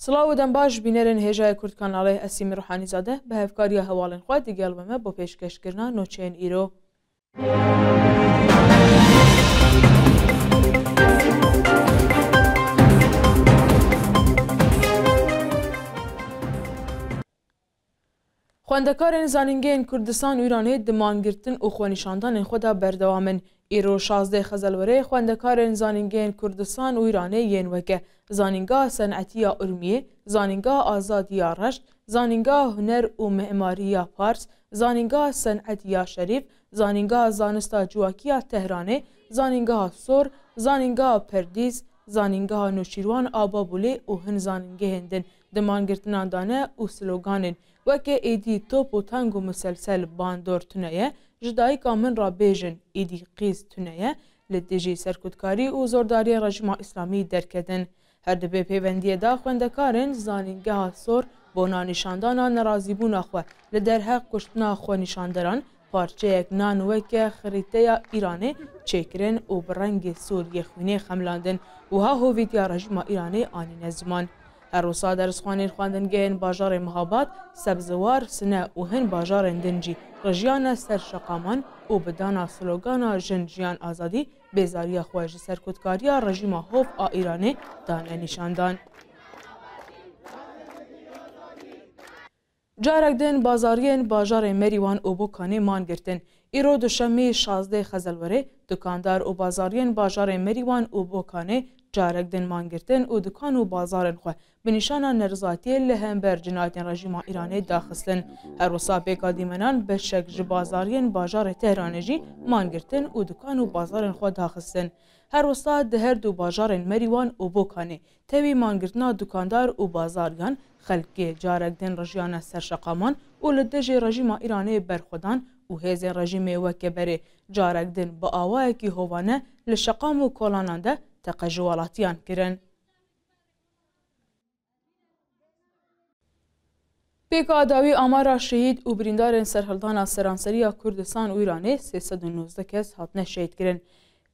Սլավուդան բաշ բիներեն հեժայ քուրդկան ալե ասիմ Ռուհանիզադե բհևկարիա հվալեն խոյ դիգալվեմե բոփեշ կեշկրնա նոչեն իրո خوێندەکارن زانینگەیەن کوردستان ویرانێت دمانگرتن و خونشاندان خۆدا بەردەوامن ایرو شازده خزلوره خواندکاران زانینگەیەن کردستان و ویرانێ وکه زانینگا سەنعەتیە ارمیه، زانینگا آزادی رشت، زانینگا هنر و معماری پارس زانینگا سەنعەتیە شریف، زانینگا زانستا جواکی تهرانه، زانینگا سور، زانینگا پردیز زانینگەها نوشیروان ئابابولێ û hin zanîngê hêndin di mangirtinan dane û sloganên weke êdî top û tang û miselsel bandor tune ye ji dayîka min rabêjin êdî qîz tune ye li dijî serkutkarî û zordariya rejima İslamî derkedin. Her dibê pêvendiye da xwendekarên zanîngeha sor bona nîşandana nerazîbûna xwe li derheq kuştina xwenîşanderan parçeyek nan weke xerîteya Îranê çêkirin û bi rengê Sûriye xwînê xemlandin wiha hovîtiya rejima Îranê anîne ziman. Erosa dersxwanên xwendingehên bajarê mihabat, sebziwar, sine û hin bajarên din jî rijiyana ser şeqaman û bidana slogana jin jiyan azadî bêzariya xwe ji serkotkariya rejima hov a Îranê dane nîşandan. جارک دین بازاریین باجارê Merîwan û Bokanê man girtin. Îro duşemê şazdê xezelwerê dukandar û bazariyên bajarê Merîwan û Bokanê carek din man girtin û dukan û bazarên xwe bi nîşana nerizatiyê li hember cinayetên rejîma Îranê daxistin. Herwisa pêka dîmenan beşek ji bazariyên bajarê Tehranê jî man girtin û dukan û bazarên xwe daxistin. هەر وەستا دە هەردوو باژارên مەریوان û بۆکانê tevî mangirtina dukandar û bazargan xelkê carek din rijiyana serşeqaman û li dejê rejîma Îranê berxwedan û hêzên rejîmê wekeberê carek din bi awayekî hovane li şeqam û kolanan de teqejiwalatiyan kirin. Pêka dawî amara şehîd û birîndarên serhildana seranserîya Kurdistan û Îranê 319 kes hatine şehîd kirin.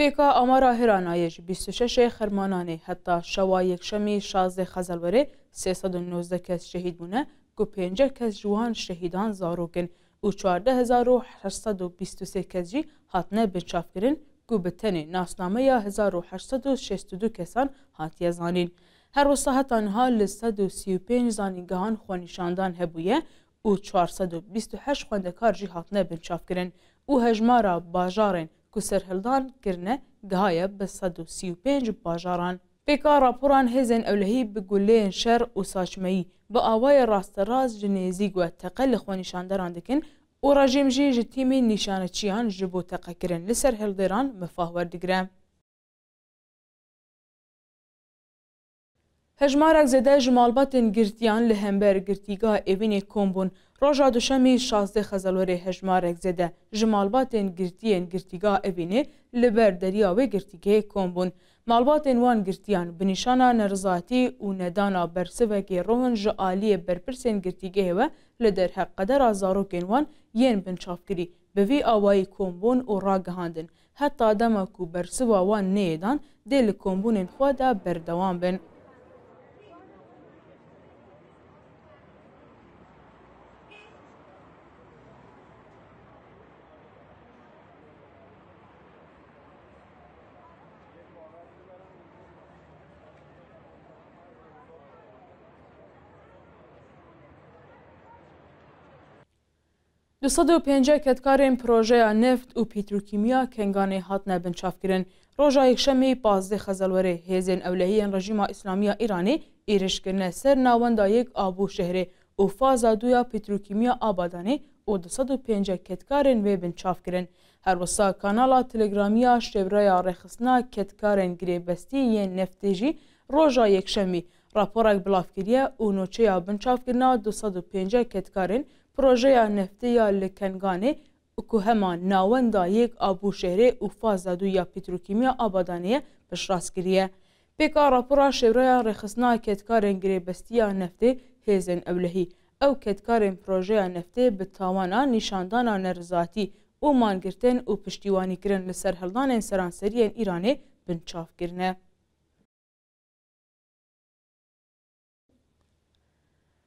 پێکا ئامارا هێرانایەش 26 خەرمانانێ هەتا شەوا یەکشەمی شازێ خەزەلوەرێ 390 کەس شەهید بوونە و پێنج کەس جوان شەهیدان زارۆکن و 1920 کەسجی هاتنە بچافکردن و بتەنێ ناسنامەیە 1962 کەسان هاتیە زانین. هەروەسە هەتانها لە 1935 زانینگەهان خۆنیشاندان هەبووە و 428 خوندەکارژی هاتنە بنچافکردن و هەژمارە باژارێن ku serhildan kirine gihaye bi 135 bajaran. Pêka raporan hêzên ewlehî bi gulêyên şer û saçmeyî bi awayê rasteraz ji nêzî gue teqe li xwenîşanderan dikin û rejim jî ji tîmê nîşaneçiyan ji bo teqekirin li ser hilderan mifahwer digire. Hejmarek zêde ji malbatên girtiyan li hember girtîga evînê kom bûn. Roja duşemî 16 xezelorê hejmarek zêde ji malbatên girtiyên girtîga evînê li ber deriya wê girtîgehê kombûn. Malbatên wan girtiyan bi nîşana nerizatî û nedana bersivekê rohin ji aliyê berpirsên girtîgehê we li derheq qedera zarokên wan yên bin çavkirî bi vî awayî kombûn û ragihandin. Heta dema ku bersiva wan nêdan dê li kombûnên xwe de berdewam bin. 250 کتکارên پروژeya neft û pîtrokîmiya kenganê hatine binçavkirin. Roja yekşemê pazdê xezelwerê hêzên ewlehiyên rejima İslamiya İranê êrişkirine ser nawendayek abû şehrê û faza duya pîtrokîmiya abadanê û 250 ketkarên wê binçavkirin. Her wisa kanala telegramiya şevraya rexistina ketkarên girêbestî yên neftê jî roja yekşemî raporek bilavkiriye û noçeya binçavkirina 250 ketkarên پروژه نفتی یا لکنگانه که هما ناوندا یک آبو شهره و فازا دو یا پیتروکیمیا آبادانیه پیش راست گریه. پیکا راپورا شوره رخصنا کتکارن گری بستیا نفتی هیزن اولهی او کتکارن پروژه نفتی به تاوانا نشاندانا نرزاتی و مانگرتن و پشتیوانی کرن لسر هلدان سرانسریان ایرانی بنچاف گرنه.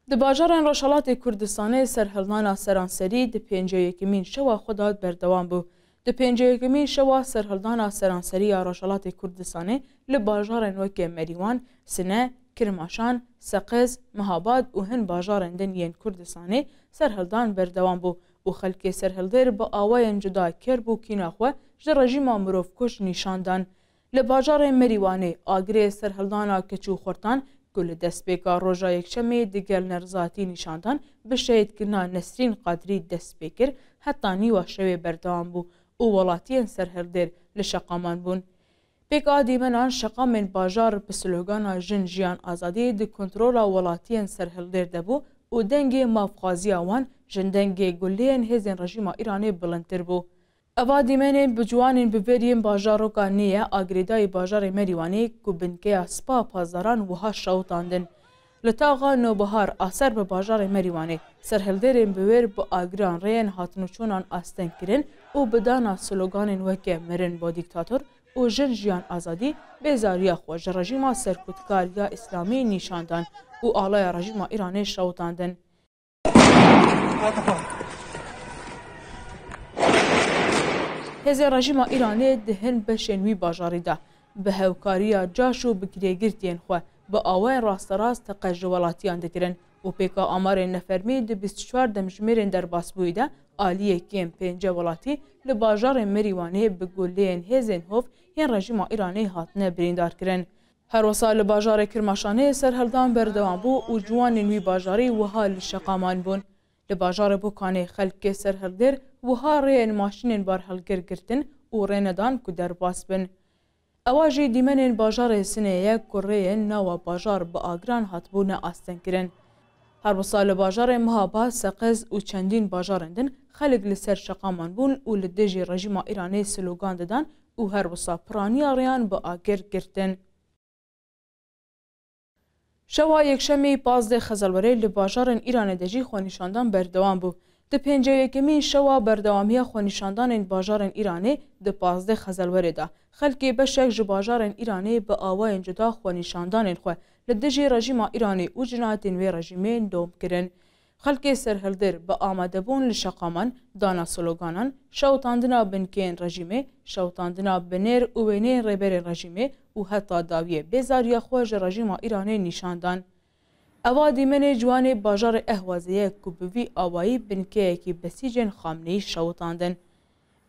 Di bajaran Roşalatê Kurdistanê serhilmana seranserî di pênceyekemîn şewa xwe da berdewam bû. Di pênceyekemîn şewa serhildana seranserî ya Roşalatê Kurdistanê li bajarên weke Merîwan, Sine, Kirmaşan, Seqiz, Mihabad û hin bajarên din yên Kurdistanê serhildan berdewam bû û xelkê serhildêr bi awayên cuda ker bû kîna xwe ji rejîma mirovkuş nîşandan. Li bajarên Merîwanê agirê serhildana keçû xortan گو لە دەستپێکا ڕۆژا یەکشەمێ دیگەل نەرزاتی نیشاندان بشەیتکردنا نەسرین قادری دەستپێکرد هەتانی وا شەوێ بەردەوام بوو و وڵاتیان سەر هەردێر لە شەقامان بوون. پێکادیمەنان شەقامێن باژار پسلۆگانە ژن ژیان ئازادی دی کنتترۆلا وڵاتیان سەر هەلدێر دەبوو و دەنگێ مافقازیاوان ژندەنگێ گولێن هێزن ڕژیما ئیرانی بڵندتر بوو. ئەوا دیمێنێ بجوانین ببێرین باژارۆکان نییە ئاگریدای باژارێ مەریوانەی و بنکەیە سپا پازاران وها شەوتاندن. li taxa nobihar a ser bi bajarê Merîwanê serhilderên bi wêr bi agiran rêyên hatinoçûnan asteng kirin û bidana sloganên weke mirin bo dîktator û jin jiyan azadî bêzariya xwe ji rejîma serkutkariya İslamî nîşandan û alaya rejîma İranê şewtandin. هێزی ڕژیمە ئیرانێ دهن بە شێنوی باژاریدا بە هەوکاریە جاش و بگرێگرتیان خو بە ئاوای ڕاستەڕاست تەقەژ وڵاتیان دەگرن و پێکا ئامارێن نەفەرمی دە 24 دەمژمێرن دەرباس بوویدا ئالیەکیم پێنج وڵاتی لە باژارێن مریوانەیە بگولێن هێزێن هۆف هێن ڕژیمە ئیرانەی هاتنە بریندارکردن. هەروەسا لە باژارە کرماشانەیە سەر هەلدان بەردەوام بوو و جوانی نوی باژاری وها لە شەقامان بوون لە باژارە بووکانەی خەلکێ سەر هەردێر وها رێن ماشینێن بار هەلگرگرتن و ڕێنەدان کو دەرباس بن. ئەواژی دیمەنێن باژارێ سنەیە کوڕێن ناوە باژار بە ئاگران هاتبوونە ئاستنکردن. هەربسا لە باژارێ مهابا سەقز و چەندین باژارندن خەلک لەسەر شەقامان بوون و لە دژی ڕژیما ئیرانەی سلوگان دەدان و هەربسا پرانیا ڕیان بە ئاگرگرتن. شەوا یەکشەمی پازدە خەزەلوەرەی لە باژارن ئیرانە دەژی خۆنیشاندان بەردەوام بوو. د پێنجەیەکەمی شەوە بەردەوامیە خۆنیشاندانین باژارن ئیرانی دی پازدە خەزەلوەرێدا خەلکی بەشێک ji باژارن ئیرانی bi ئاوایên جدا خۆنیشاندانên xwe li dijî rejîma ئیرانی û cinatên wê rejîmên dom kirin. Xelkê serhildir bi amadebûn li şeqaman, dana sloganan, şewtandina binkên rejîmê, şewtandina binêr û wênên rêberên rejîmê û heta dawiye bêzariya xwe ji rejîma İranê nîşandan. ئەوا دیمەنێ جوانێ باژارە ئەهوازەیە و بڤی ئاوایی بنکەیەکی بەسیجێن خامنەی شەوتاندن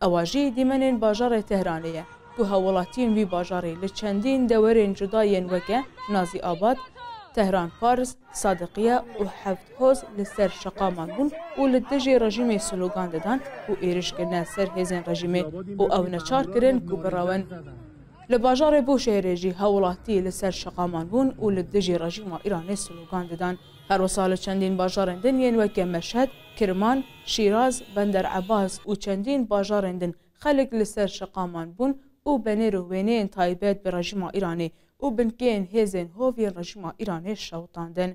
ئەواژی دیمەنێن باژارە تەهرانەیە کو هەوڵاتین وی باژارێ لە چەندین دەوەرێن جودایەن وەکە نازی ئاباد تەهران پارس سادقیە و حەفت هۆز لەسەر شقامان بوون و لە دژێ ڕژیمی سلوگان دەدان و ئێرشکردە سەر هێزن ڕژیمێ و ئەو نەچار کرن و بڕاون لە باژارێ بۆ شێرێژی هەوڵاتی لەسەر شقامان بوون و لە دژی ڕژیما ئیرانی سلوگان ددان هەروەسا لە چەندین باژارێن دنیێن وەکە مەشهد کرمان شیراز بەندەر عباس و چەندین باژارێندن خەلک لەسەر شقامان بوون و بەنێر و وێنەیەن تایبەت بە ڕژیما ئیرانی و بنکێن هێزێن هۆڤێن ڕژیما ئیرانێ شەوتاندن.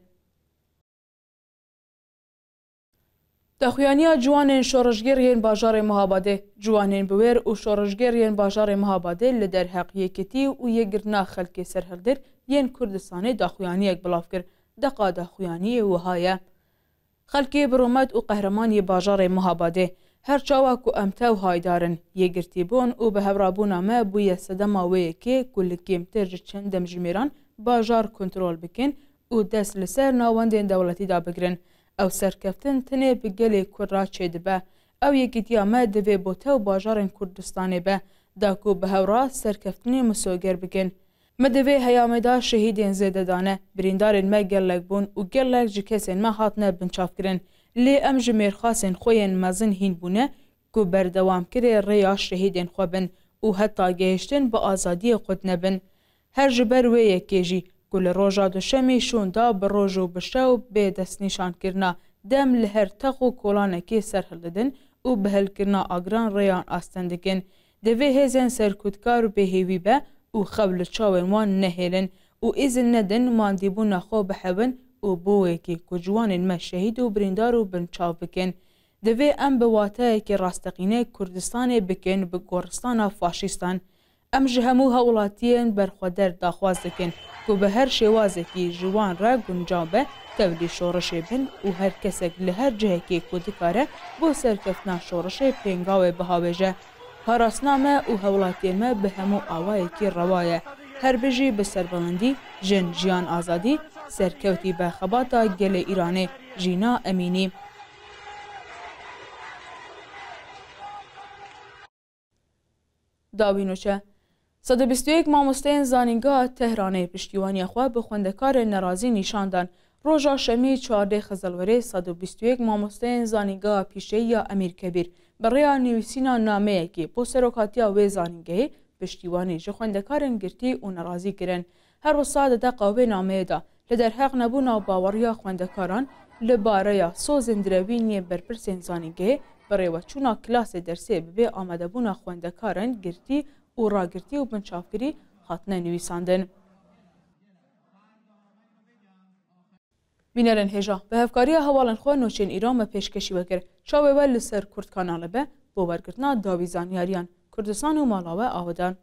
داخوانیا جوانên şoreşgerên bajarê Mihabadê Ciwanên biwêr û şoreşgerên bajarê Mihabadê li derheq yêketî û yêgirna xelkê serhirdir yên Kurdistanê daxuyaniyek bilav kir deqa daxuyaniyê wiha ye. Xelkê biromet û qehremaniyê bajarê Mihabadê her çawa ku em tew haydarin yêgirtîbûn û bi hevrabûna me bûye sedema wêyekê ku li kêmtir ji çend demjimêran bajar kontrol bikin û dest li ser nawendên dewletî da bigirin. ئەو سەرکەفتن تنێ بگەلێ کوڕاچێ دبە ئەو یەکیدیامە دەوێ بۆ تە و باژارن کوردستانێ بە داکو بە هەورا سەرکەفتنی مسۆگەر بگن مە دەوێ هەیامەدا شەهیدێن زێدەدانە بریندارن مە گەلێک بوون و گەلێک ji kesên me hatine binçavkirin lê em ji mêrxasên xۆyên mezin hîn bûne ku berdewamkirê rêya şehidên xwe bin û heta gehiştin bi azadiyê xud nebin her ji ber wê yekê jî ku li roja duşemê şûn da bi roj û bi şew bê destnîşankirina dem li her tex û kolanekê serhildin û bihilkirina agran rêyan astin dikin. Devê hêzên serkutkar û bêhêvî be û xew li çawên wan nehêlin û izin nedin mandîbûna xwe bihevin û bo wekî ku ciwanên me şehîd û birîndar û binçav bikin. Divê em bi wateyekî rasteqînê Kurdistanê bikin bi goristana faşîstan, ئەم ji هەموو هەوڵاتیان بەرخوادەر داخواز دەکەن و بە هەر شێوازێکی ژوان ڕە گونجاو بە تەولی شۆڕشێ بن و هەر کەسێک لە هەر جەیەکێک و دکارە بۆ سەرکەفتنا شۆڕشێ پێنگاوێ بەهاوێژە پاراستنامە و هەوڵاتێمە بە هەموو ئاوایەکی ڕەوایە هەربژی بە سەربەڵندی ژن ژیان ئازادی سەرکەوتی بەخەباتا گەلە ئیرانێ ژینا ئەمینی داوینوچە 121 مامۆستەیان زانینگا تەهرانەی پشتیوانی خوا بە خوێندەکارێن نەرازی نیشاندان ڕۆژا شەمی چاردەی خەزەلوەرەی 121 مامۆستەیان زانینگا پیشەی یا ئەمیرکەبیر بەڕێیا نوویسینا نامەیەکی بۆ سەرۆکاتیا وێ زانینگەی پشتیوانی ji خوێندەکارن گرتی و نەرازی گرن هەروەسا دەدە قاوێ نامەیەدا لە دەرهەق نەبوونا باوەڕیا خوێندەکاران li baraya sozên direvîniyê berpirsên zanîngehê bi rêveçûna kilasê dersê bibe amedebûna xwendekaran girtî ուռագրտի ու բնչավգրի հատնեն հյուսանդեն։ Միներեն հեժա, բհևկարի հավալն խոյն ոչին իրամը պեշկեշի վկեր, շավեվել լսեր քուրդքանալը բե, բովարգրտնա դավիզանյարյան, Քրդստան ու մալավ է ավդան։